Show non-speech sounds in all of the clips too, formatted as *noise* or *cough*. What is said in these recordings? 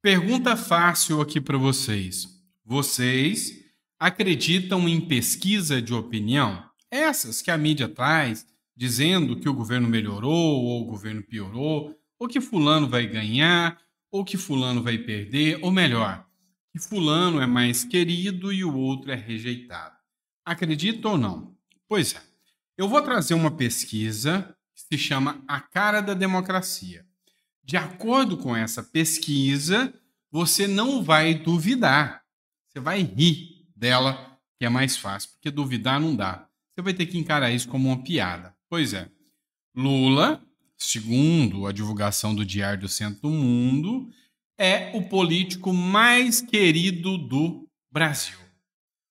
Pergunta fácil aqui para vocês. Vocês acreditam em pesquisa de opinião? Essas que a mídia traz, dizendo que o governo melhorou ou o governo piorou, ou que fulano vai ganhar, ou que fulano vai perder, ou melhor, que fulano é mais querido e o outro é rejeitado. Acredita ou não? Pois é. Eu vou trazer uma pesquisa que se chama A Cara da Democracia de acordo com essa pesquisa, você não vai duvidar. Você vai rir dela, que é mais fácil, porque duvidar não dá. Você vai ter que encarar isso como uma piada. Pois é. Lula, segundo a divulgação do Diário do Centro do Mundo, é o político mais querido do Brasil.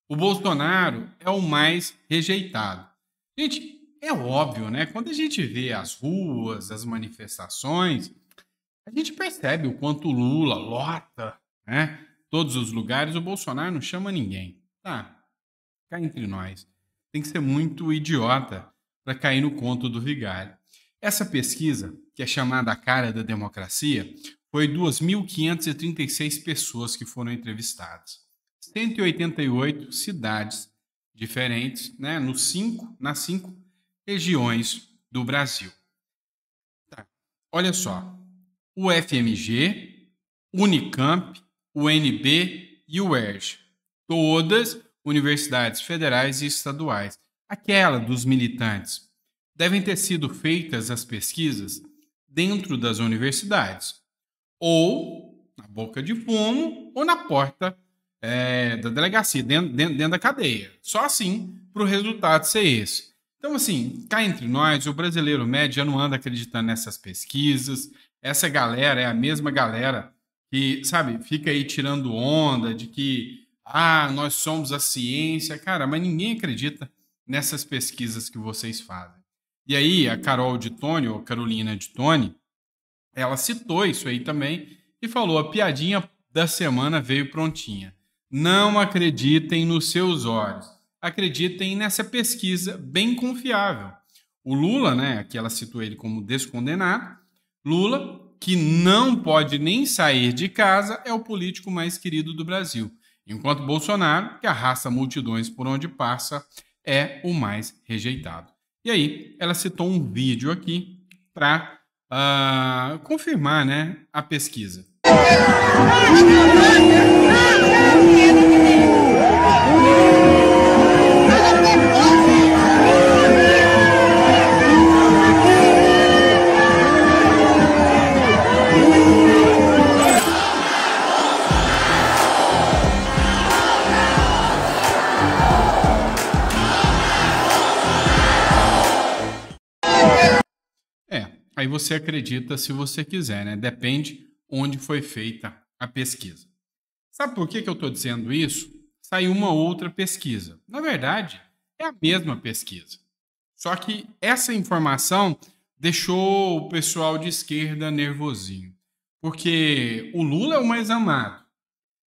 O Bolsonaro é o mais rejeitado. Gente, é óbvio, né? Quando a gente vê as ruas, as manifestações, a gente percebe o quanto Lula lota, né? Todos os lugares, o Bolsonaro não chama ninguém. Tá, cá entre nós. Tem que ser muito idiota para cair no conto do Vigário. Essa pesquisa, que é chamada A Cara da Democracia, foi 2.536 pessoas que foram entrevistadas. 188 cidades diferentes, né, nos cinco, nas cinco regiões do Brasil. Tá. Olha só, o FMG, Unicamp, UNB e o UERJ, todas universidades federais e estaduais, aquela dos militantes. Devem ter sido feitas as pesquisas dentro das universidades, ou na boca de fumo, ou na porta é, da delegacia, dentro, dentro, dentro da cadeia. Só assim para o resultado ser esse. Então, assim, cá entre nós, o brasileiro médio já não anda acreditando nessas pesquisas, essa galera é a mesma galera que, sabe, fica aí tirando onda de que, ah, nós somos a ciência. Cara, mas ninguém acredita nessas pesquisas que vocês fazem. E aí, a Carol de Tony, ou Carolina de Tony, ela citou isso aí também e falou: a piadinha da semana veio prontinha. Não acreditem nos seus olhos, acreditem nessa pesquisa bem confiável. O Lula, né, que ela citou ele como descondenado, Lula, que não pode nem sair de casa, é o político mais querido do Brasil, enquanto Bolsonaro, que arrasta multidões por onde passa, é o mais rejeitado. E aí, ela citou um vídeo aqui para uh, confirmar né, a pesquisa. aí você acredita se você quiser, né? Depende onde foi feita a pesquisa. Sabe por que, que eu estou dizendo isso? Saiu uma outra pesquisa. Na verdade, é a mesma pesquisa. Só que essa informação deixou o pessoal de esquerda nervosinho. Porque o Lula é o mais amado,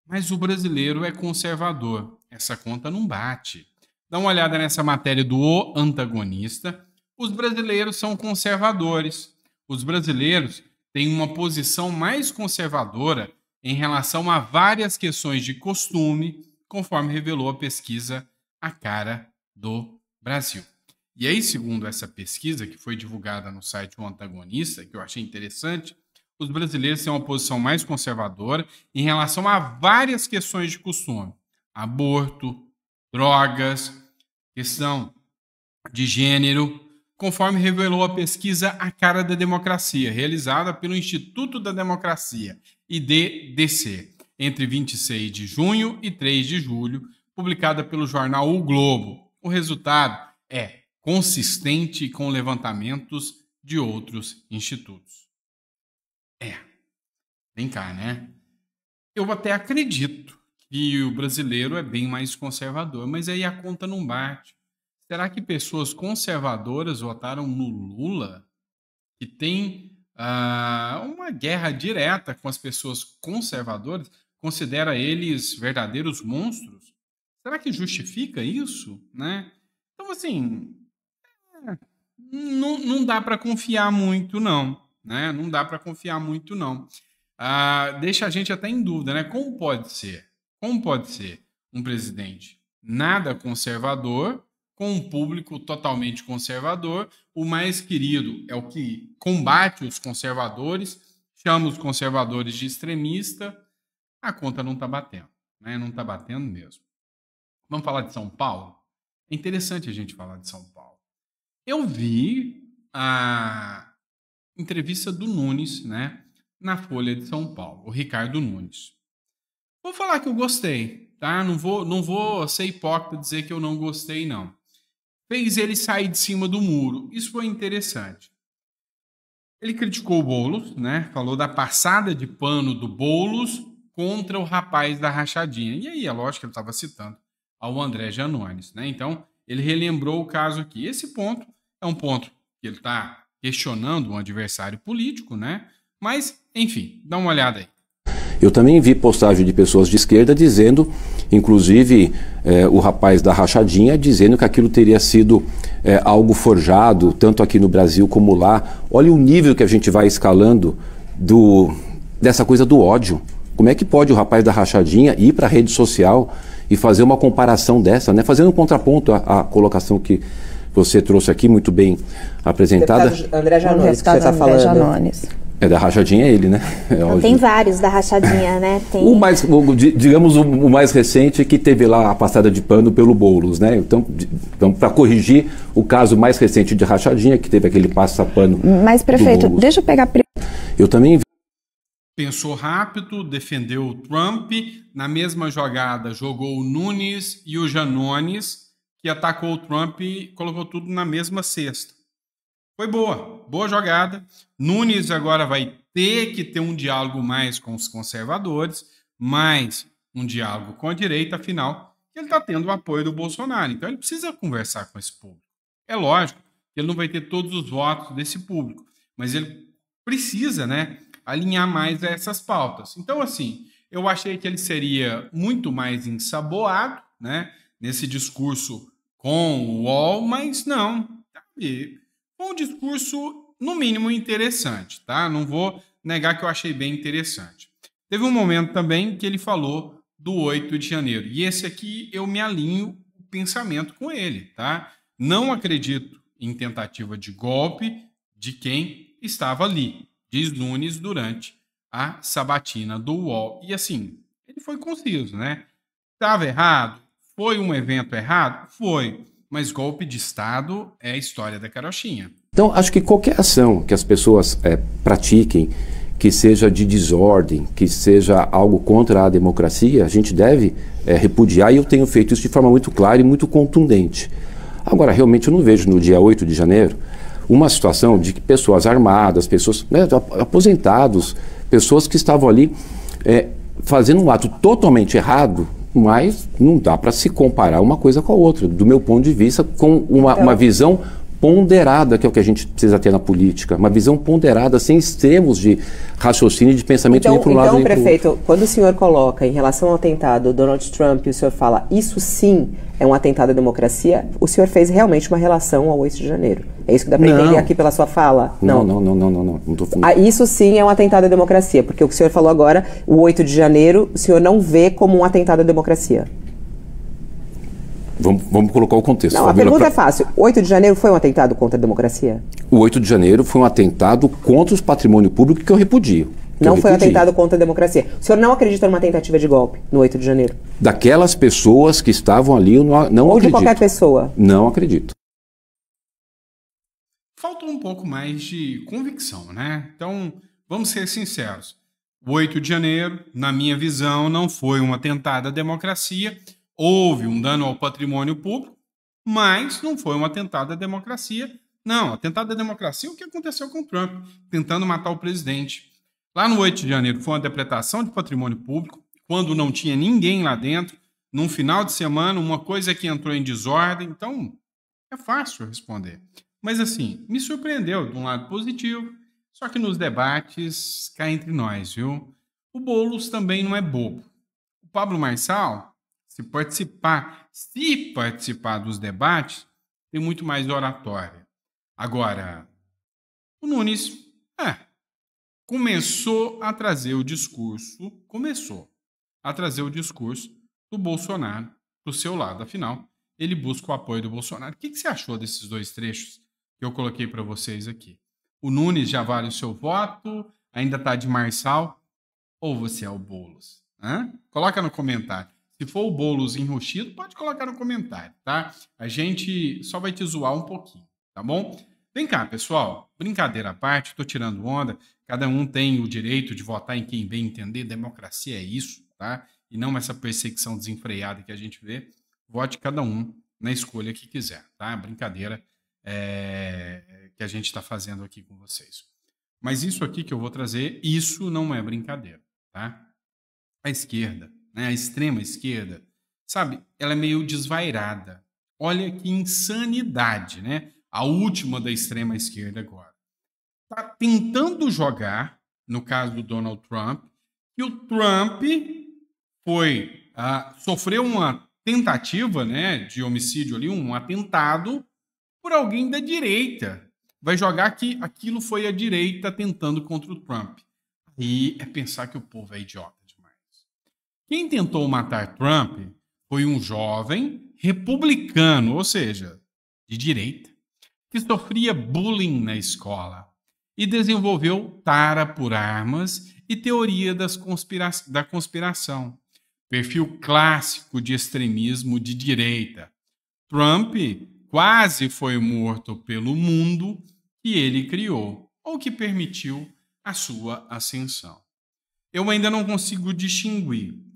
mas o brasileiro é conservador. Essa conta não bate. Dá uma olhada nessa matéria do O Antagonista. Os brasileiros são conservadores os brasileiros têm uma posição mais conservadora em relação a várias questões de costume, conforme revelou a pesquisa A Cara do Brasil. E aí, segundo essa pesquisa, que foi divulgada no site O Antagonista, que eu achei interessante, os brasileiros têm uma posição mais conservadora em relação a várias questões de costume: aborto, drogas, questão de gênero, conforme revelou a pesquisa A Cara da Democracia, realizada pelo Instituto da Democracia, IDDC, entre 26 de junho e 3 de julho, publicada pelo jornal O Globo. O resultado é consistente com levantamentos de outros institutos. É. Vem cá, né? Eu até acredito que o brasileiro é bem mais conservador, mas aí a conta não bate. Será que pessoas conservadoras votaram no Lula, que tem uh, uma guerra direta com as pessoas conservadoras, considera eles verdadeiros monstros? Será que justifica isso, né? Então, assim, é, não, não dá para confiar muito, não, né? Não dá para confiar muito, não. Ah, deixa a gente até em dúvida, né? Como pode ser? Como pode ser um presidente nada conservador com um público totalmente conservador. O mais querido é o que combate os conservadores, chama os conservadores de extremista. A conta não está batendo, né? não está batendo mesmo. Vamos falar de São Paulo? É interessante a gente falar de São Paulo. Eu vi a entrevista do Nunes né, na Folha de São Paulo, o Ricardo Nunes. Vou falar que eu gostei, tá? Não vou, não vou ser hipócrita dizer que eu não gostei, não fez ele sair de cima do muro. Isso foi interessante. Ele criticou o Boulos, né? Falou da passada de pano do Boulos contra o rapaz da rachadinha. E aí, é lógico que ele estava citando ao André Janones, né? Então, ele relembrou o caso aqui. Esse ponto é um ponto que ele está questionando um adversário político, né? Mas, enfim, dá uma olhada aí. Eu também vi postagem de pessoas de esquerda dizendo Inclusive, é, o rapaz da Rachadinha dizendo que aquilo teria sido é, algo forjado, tanto aqui no Brasil como lá. Olha o nível que a gente vai escalando do, dessa coisa do ódio. Como é que pode o rapaz da Rachadinha ir para a rede social e fazer uma comparação dessa, né? fazendo um contraponto à, à colocação que você trouxe aqui, muito bem apresentada. Deputado André Janones, que você está falando. Janones. É, da rachadinha é ele, né? É tem vários da rachadinha, né? *laughs* Tem... O mais, o, digamos, o, o, mais recente é que teve lá a passada de pano pelo Boulos, né? Então, então para corrigir o caso mais recente de rachadinha, que teve aquele passapano. Hum, mas, prefeito, deixa eu pegar. Eu também Pensou rápido, defendeu o Trump. Na mesma jogada, jogou o Nunes e o Janones, que atacou o Trump e colocou tudo na mesma cesta foi boa, boa jogada. Nunes agora vai ter que ter um diálogo mais com os conservadores, mais um diálogo com a direita, afinal, ele está tendo o apoio do Bolsonaro. Então ele precisa conversar com esse público. É lógico que ele não vai ter todos os votos desse público, mas ele precisa né, alinhar mais essas pautas. Então, assim, eu achei que ele seria muito mais ensaboado né, nesse discurso com o UOL, mas não, sabe? Tá um discurso, no mínimo, interessante, tá? Não vou negar que eu achei bem interessante. Teve um momento também que ele falou do 8 de janeiro, e esse aqui eu me alinho o pensamento com ele, tá? Não acredito em tentativa de golpe de quem estava ali, diz Nunes durante a sabatina do UOL. E assim, ele foi conciso, né? Estava errado? Foi um evento errado? Foi mas golpe de Estado é a história da carochinha. Então, acho que qualquer ação que as pessoas é, pratiquem, que seja de desordem, que seja algo contra a democracia, a gente deve é, repudiar e eu tenho feito isso de forma muito clara e muito contundente. Agora, realmente, eu não vejo no dia 8 de janeiro uma situação de que pessoas armadas, pessoas né, aposentados, pessoas que estavam ali é, fazendo um ato totalmente errado, mas não dá para se comparar uma coisa com a outra, do meu ponto de vista, com uma, então, uma visão ponderada, que é o que a gente precisa ter na política, uma visão ponderada, sem extremos de raciocínio e de pensamento então, nem para um lado Então, prefeito, quando o senhor coloca em relação ao atentado Donald Trump e o senhor fala isso sim é um atentado à democracia, o senhor fez realmente uma relação ao 8 de janeiro. É isso que dá para entender aqui pela sua fala? Não, não, não, não, não. não, não. não ah, isso sim é um atentado à democracia, porque o que o senhor falou agora, o 8 de janeiro, o senhor não vê como um atentado à democracia. Vamos, vamos colocar o contexto. Não, a pergunta pra... é fácil. 8 de janeiro foi um atentado contra a democracia? O 8 de janeiro foi um atentado contra o patrimônio público que eu repudio. Que não foi um atentado contra a democracia. O senhor não acredita numa tentativa de golpe no 8 de janeiro? Daquelas pessoas que estavam ali, eu não, não Ou acredito. Ou de qualquer pessoa? Não acredito. Faltou um pouco mais de convicção, né? Então, vamos ser sinceros. O 8 de janeiro, na minha visão, não foi um atentado à democracia, houve um dano ao patrimônio público, mas não foi um atentado à democracia. Não, atentado à democracia é o que aconteceu com o Trump, tentando matar o presidente. Lá no 8 de janeiro foi uma depredação de patrimônio público, quando não tinha ninguém lá dentro, num final de semana, uma coisa que entrou em desordem, então é fácil responder. Mas assim, me surpreendeu de um lado positivo, só que nos debates, cá entre nós, viu? O Boulos também não é bobo. O Pablo Marçal se participar, se participar dos debates, tem muito mais oratória. Agora, o Nunes é, começou a trazer o discurso, começou a trazer o discurso do Bolsonaro do seu lado. Afinal, ele busca o apoio do Bolsonaro. O que, que você achou desses dois trechos que eu coloquei para vocês aqui? O Nunes já vale o seu voto, ainda está de Marçal, ou você é o Boulos? Hã? Coloca no comentário. Se for o bolo enroxido, pode colocar no comentário, tá? A gente só vai te zoar um pouquinho, tá bom? Vem cá, pessoal. Brincadeira à parte, tô tirando onda. Cada um tem o direito de votar em quem bem entender. Democracia é isso, tá? E não essa perseguição desenfreada que a gente vê. Vote cada um na escolha que quiser, tá? Brincadeira é, que a gente está fazendo aqui com vocês. Mas isso aqui que eu vou trazer, isso não é brincadeira, tá? A esquerda né, a extrema esquerda, sabe, ela é meio desvairada. Olha que insanidade, né? A última da extrema esquerda agora. está tentando jogar, no caso do Donald Trump, que o Trump foi ah, sofreu uma tentativa, né, de homicídio ali, um atentado por alguém da direita. Vai jogar que aquilo foi a direita tentando contra o Trump. E é pensar que o povo é idiota. Quem tentou matar Trump foi um jovem republicano, ou seja, de direita, que sofria bullying na escola e desenvolveu tara por armas e teoria conspira da conspiração, perfil clássico de extremismo de direita. Trump quase foi morto pelo mundo que ele criou, ou que permitiu a sua ascensão. Eu ainda não consigo distinguir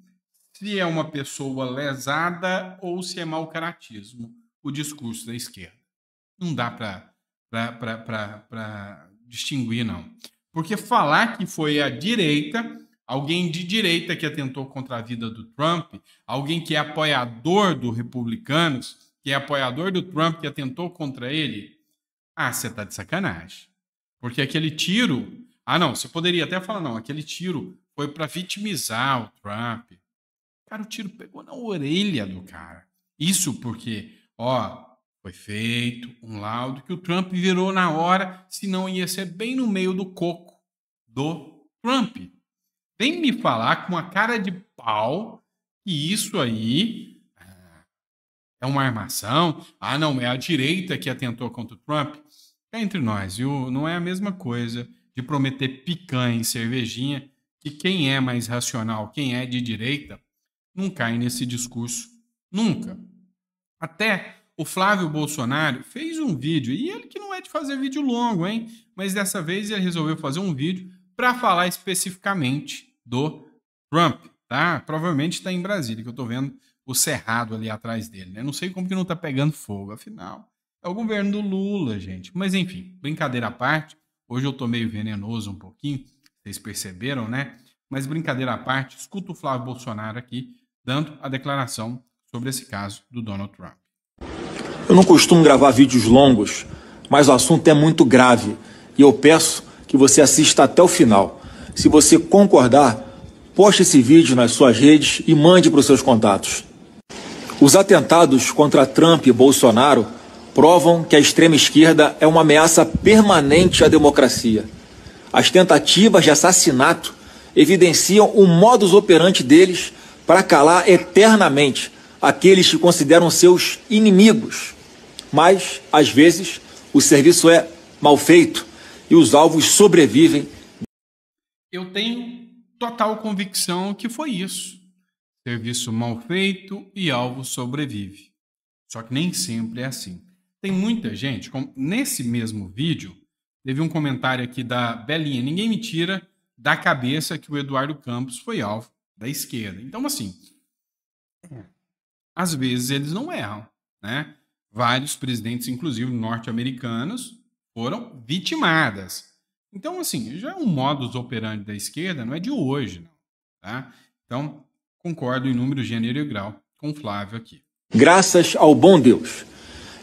se é uma pessoa lesada ou se é mau caratismo, o discurso da esquerda. Não dá para distinguir, não. Porque falar que foi a direita, alguém de direita que atentou contra a vida do Trump, alguém que é apoiador do Republicanos, que é apoiador do Trump, que atentou contra ele, ah, você tá de sacanagem. Porque aquele tiro. Ah, não, você poderia até falar, não, aquele tiro foi para vitimizar o Trump. Cara, o tiro pegou na orelha do cara. Isso porque, ó, foi feito um laudo que o Trump virou na hora, senão ia ser bem no meio do coco do Trump. Vem me falar com a cara de pau que isso aí ah, é uma armação. Ah, não, é a direita que atentou contra o Trump. É entre nós, viu? Não é a mesma coisa de prometer picanha e cervejinha, que quem é mais racional, quem é de direita, não cai nesse discurso nunca. Até o Flávio Bolsonaro fez um vídeo, e ele que não é de fazer vídeo longo, hein? Mas dessa vez ele resolveu fazer um vídeo para falar especificamente do Trump, tá? Provavelmente está em Brasília, que eu estou vendo o cerrado ali atrás dele, né? Não sei como que não está pegando fogo, afinal. É o governo do Lula, gente. Mas enfim, brincadeira à parte. Hoje eu estou meio venenoso um pouquinho, vocês perceberam, né? Mas brincadeira à parte, escuta o Flávio Bolsonaro aqui dando a declaração sobre esse caso do Donald Trump. Eu não costumo gravar vídeos longos, mas o assunto é muito grave e eu peço que você assista até o final. Se você concordar, poste esse vídeo nas suas redes e mande para os seus contatos. Os atentados contra Trump e Bolsonaro provam que a extrema esquerda é uma ameaça permanente à democracia. As tentativas de assassinato evidenciam o modus operandi deles para calar eternamente aqueles que consideram seus inimigos. Mas, às vezes, o serviço é mal feito e os alvos sobrevivem. Eu tenho total convicção que foi isso. Serviço mal feito e alvo sobrevive. Só que nem sempre é assim. Tem muita gente, como nesse mesmo vídeo, teve um comentário aqui da Belinha, ninguém me tira da cabeça que o Eduardo Campos foi alvo da esquerda. Então, assim, é. às vezes eles não erram, né? Vários presidentes, inclusive norte-americanos, foram vitimadas. Então, assim, já é um modus operandi da esquerda, não é de hoje, não, tá? Então, concordo em número, gênero e grau com o Flávio aqui. Graças ao bom Deus.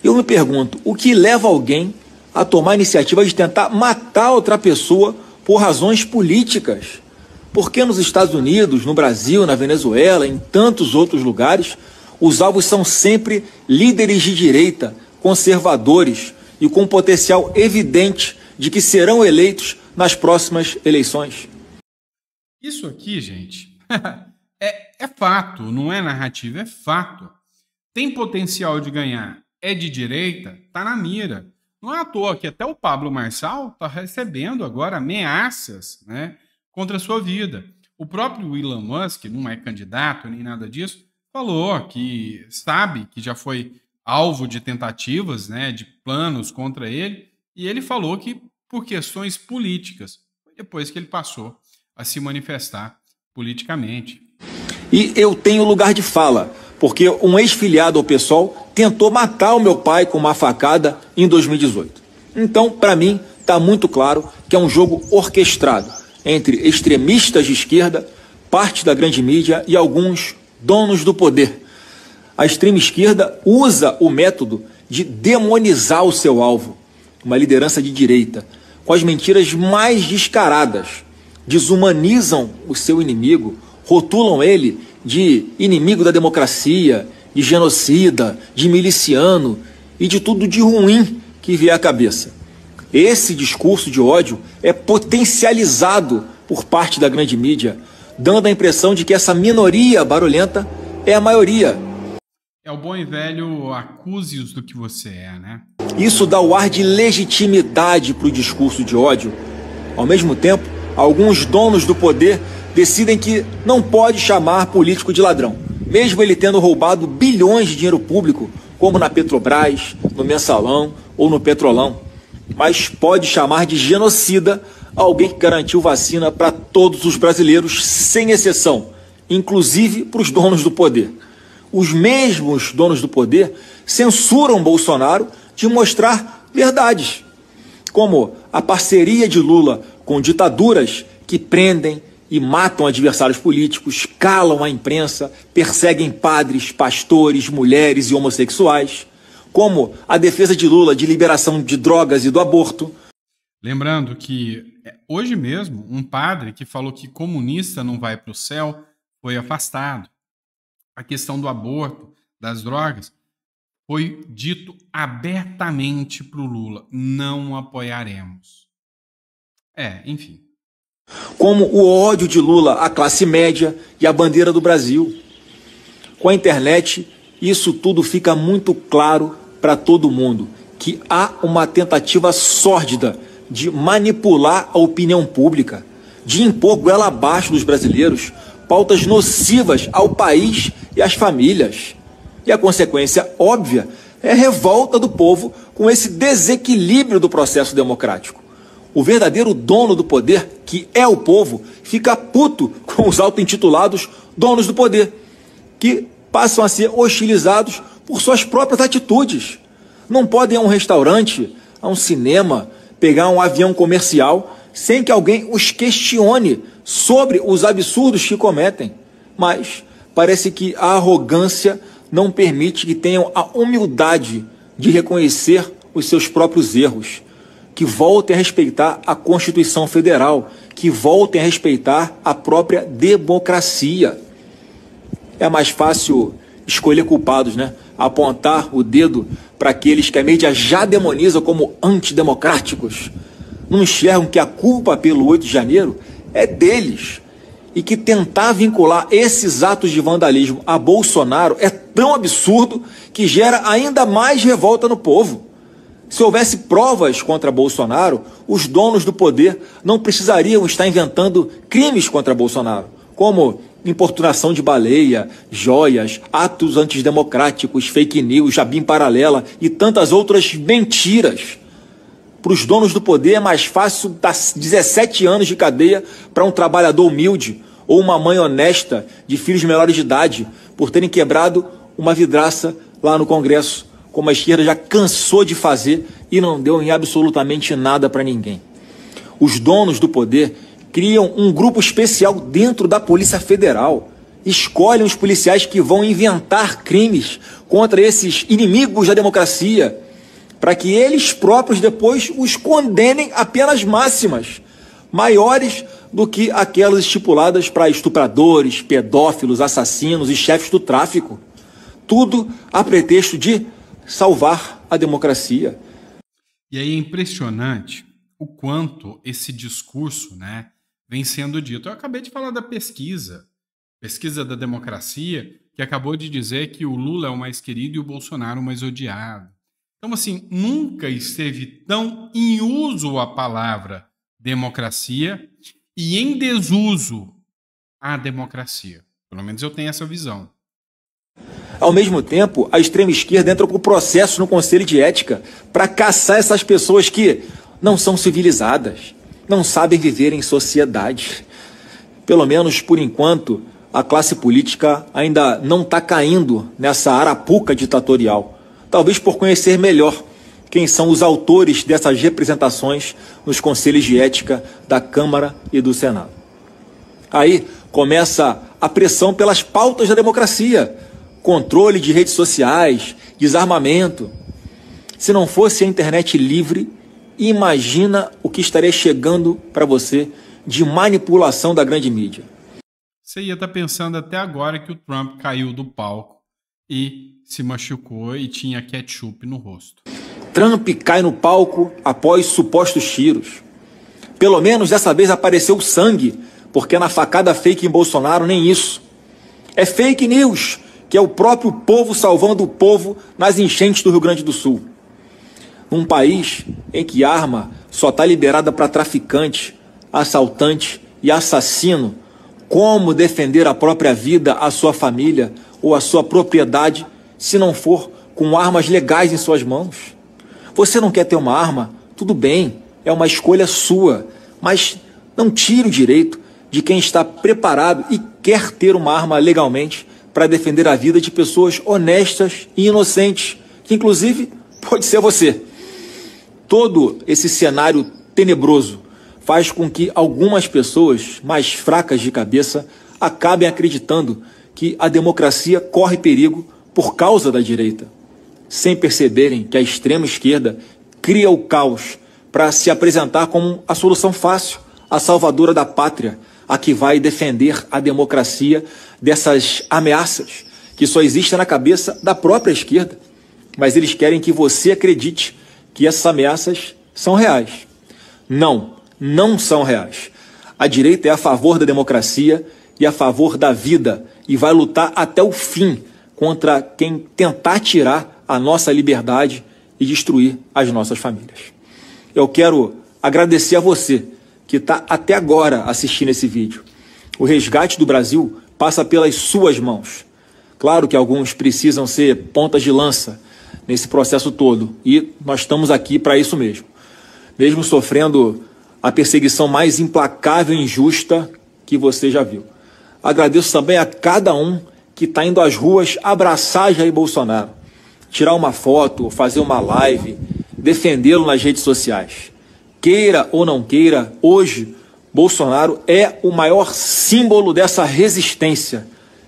Eu me pergunto, o que leva alguém a tomar a iniciativa de tentar matar outra pessoa por razões políticas? Porque nos Estados Unidos, no Brasil, na Venezuela, em tantos outros lugares, os alvos são sempre líderes de direita, conservadores e com potencial evidente de que serão eleitos nas próximas eleições. Isso aqui, gente, *laughs* é, é fato, não é narrativa, é fato. Tem potencial de ganhar, é de direita, tá na mira. Não é à toa que até o Pablo Marçal está recebendo agora ameaças, né? contra a sua vida. O próprio Elon Musk, não é candidato nem nada disso, falou que sabe que já foi alvo de tentativas, né, de planos contra ele, e ele falou que por questões políticas, depois que ele passou a se manifestar politicamente. E eu tenho lugar de fala, porque um ex-filiado ao pessoal tentou matar o meu pai com uma facada em 2018. Então, para mim, está muito claro que é um jogo orquestrado entre extremistas de esquerda, parte da grande mídia e alguns donos do poder. A extrema esquerda usa o método de demonizar o seu alvo, uma liderança de direita, com as mentiras mais descaradas. Desumanizam o seu inimigo, rotulam ele de inimigo da democracia, de genocida, de miliciano e de tudo de ruim que vier à cabeça. Esse discurso de ódio é potencializado por parte da grande mídia, dando a impressão de que essa minoria barulhenta é a maioria. É o bom e velho acuse-os do que você é, né? Isso dá o ar de legitimidade para o discurso de ódio. Ao mesmo tempo, alguns donos do poder decidem que não pode chamar político de ladrão, mesmo ele tendo roubado bilhões de dinheiro público, como na Petrobras, no Mensalão ou no Petrolão mas pode chamar de genocida alguém que garantiu vacina para todos os brasileiros, sem exceção, inclusive para os donos do poder. Os mesmos donos do poder censuram Bolsonaro de mostrar verdades, como a parceria de Lula com ditaduras que prendem e matam adversários políticos, calam a imprensa, perseguem padres, pastores, mulheres e homossexuais como a defesa de Lula de liberação de drogas e do aborto. Lembrando que é hoje mesmo, um padre que falou que comunista não vai para o céu foi afastado. A questão do aborto, das drogas, foi dito abertamente para o Lula: não apoiaremos. É, enfim. Como o ódio de Lula à classe média e à bandeira do Brasil. Com a internet, isso tudo fica muito claro para todo mundo que há uma tentativa sórdida de manipular a opinião pública, de impor goela abaixo dos brasileiros pautas nocivas ao país e às famílias. E a consequência óbvia é a revolta do povo com esse desequilíbrio do processo democrático. O verdadeiro dono do poder, que é o povo, fica puto com os auto-intitulados donos do poder, que passam a ser hostilizados por suas próprias atitudes. Não podem ir a um restaurante, a um cinema, pegar um avião comercial sem que alguém os questione sobre os absurdos que cometem. Mas parece que a arrogância não permite que tenham a humildade de reconhecer os seus próprios erros, que voltem a respeitar a Constituição Federal, que voltem a respeitar a própria democracia. É mais fácil escolher culpados, né? apontar o dedo para aqueles que a mídia já demoniza como antidemocráticos. Não enxergam que a culpa pelo 8 de janeiro é deles. E que tentar vincular esses atos de vandalismo a Bolsonaro é tão absurdo que gera ainda mais revolta no povo. Se houvesse provas contra Bolsonaro, os donos do poder não precisariam estar inventando crimes contra Bolsonaro, como importunação de baleia, joias, atos antidemocráticos, fake news, Jabim Paralela e tantas outras mentiras. Para os donos do poder é mais fácil dar 17 anos de cadeia para um trabalhador humilde ou uma mãe honesta de filhos menores de idade por terem quebrado uma vidraça lá no Congresso, como a esquerda já cansou de fazer e não deu em absolutamente nada para ninguém. Os donos do poder criam um grupo especial dentro da Polícia Federal. Escolhem os policiais que vão inventar crimes contra esses inimigos da democracia, para que eles próprios depois os condenem a penas máximas, maiores do que aquelas estipuladas para estupradores, pedófilos, assassinos e chefes do tráfico. Tudo a pretexto de salvar a democracia. E aí é impressionante o quanto esse discurso, né, vem sendo dito. Eu acabei de falar da pesquisa, pesquisa da democracia, que acabou de dizer que o Lula é o mais querido e o Bolsonaro o mais odiado. Então, assim, nunca esteve tão em uso a palavra democracia e em desuso a democracia. Pelo menos eu tenho essa visão. Ao mesmo tempo, a extrema esquerda entra com processo no Conselho de Ética para caçar essas pessoas que não são civilizadas não sabem viver em sociedade. Pelo menos por enquanto, a classe política ainda não está caindo nessa arapuca ditatorial. Talvez por conhecer melhor quem são os autores dessas representações nos conselhos de ética da Câmara e do Senado. Aí começa a pressão pelas pautas da democracia, controle de redes sociais, desarmamento. Se não fosse a internet livre, Imagina o que estaria chegando para você de manipulação da grande mídia. Você ia estar tá pensando até agora que o Trump caiu do palco e se machucou e tinha ketchup no rosto. Trump cai no palco após supostos tiros. Pelo menos dessa vez apareceu sangue, porque na facada fake em Bolsonaro nem isso. É fake news, que é o próprio povo salvando o povo nas enchentes do Rio Grande do Sul num país em que arma só está liberada para traficante, assaltante e assassino, como defender a própria vida, a sua família ou a sua propriedade se não for com armas legais em suas mãos? Você não quer ter uma arma? Tudo bem, é uma escolha sua, mas não tire o direito de quem está preparado e quer ter uma arma legalmente para defender a vida de pessoas honestas e inocentes, que inclusive pode ser você. Todo esse cenário tenebroso faz com que algumas pessoas mais fracas de cabeça acabem acreditando que a democracia corre perigo por causa da direita, sem perceberem que a extrema esquerda cria o caos para se apresentar como a solução fácil, a salvadora da pátria, a que vai defender a democracia dessas ameaças que só existem na cabeça da própria esquerda. Mas eles querem que você acredite que essas ameaças são reais. Não, não são reais. A direita é a favor da democracia e a favor da vida e vai lutar até o fim contra quem tentar tirar a nossa liberdade e destruir as nossas famílias. Eu quero agradecer a você que está até agora assistindo esse vídeo. O resgate do Brasil passa pelas suas mãos. Claro que alguns precisam ser pontas de lança nesse processo todo. E nós estamos aqui para isso mesmo. Mesmo sofrendo a perseguição mais implacável e injusta que você já viu. Agradeço também a cada um que está indo às ruas abraçar Jair Bolsonaro, tirar uma foto, fazer uma live, defendê-lo nas redes sociais. Queira ou não queira, hoje Bolsonaro é o maior símbolo dessa resistência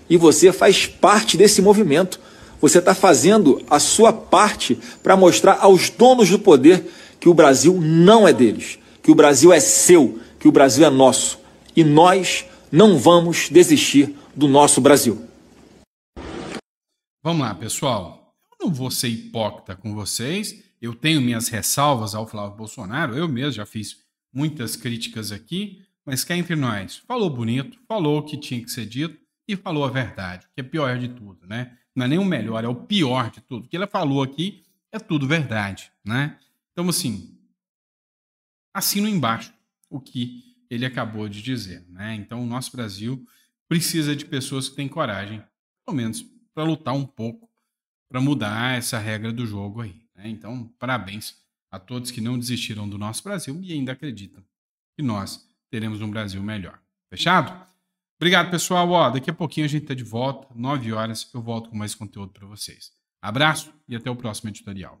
e você faz parte desse movimento. Você está fazendo a sua parte para mostrar aos donos do poder que o Brasil não é deles, que o Brasil é seu, que o Brasil é nosso. E nós não vamos desistir do nosso Brasil. Vamos lá, pessoal. Eu não vou ser hipócrita com vocês. Eu tenho minhas ressalvas ao Flávio Bolsonaro. Eu mesmo já fiz muitas críticas aqui. Mas cá entre nós, falou bonito, falou o que tinha que ser dito e falou a verdade, que é pior de tudo, né? Não é nem o melhor, é o pior de tudo. O que ela falou aqui é tudo verdade, né? Então, assim, assino embaixo o que ele acabou de dizer, né? Então, o nosso Brasil precisa de pessoas que têm coragem, pelo menos, para lutar um pouco, para mudar essa regra do jogo aí. Né? Então, parabéns a todos que não desistiram do nosso Brasil e ainda acreditam que nós teremos um Brasil melhor. Fechado? Obrigado, pessoal. Ó, daqui a pouquinho a gente está de volta, 9 horas, eu volto com mais conteúdo para vocês. Abraço e até o próximo editorial.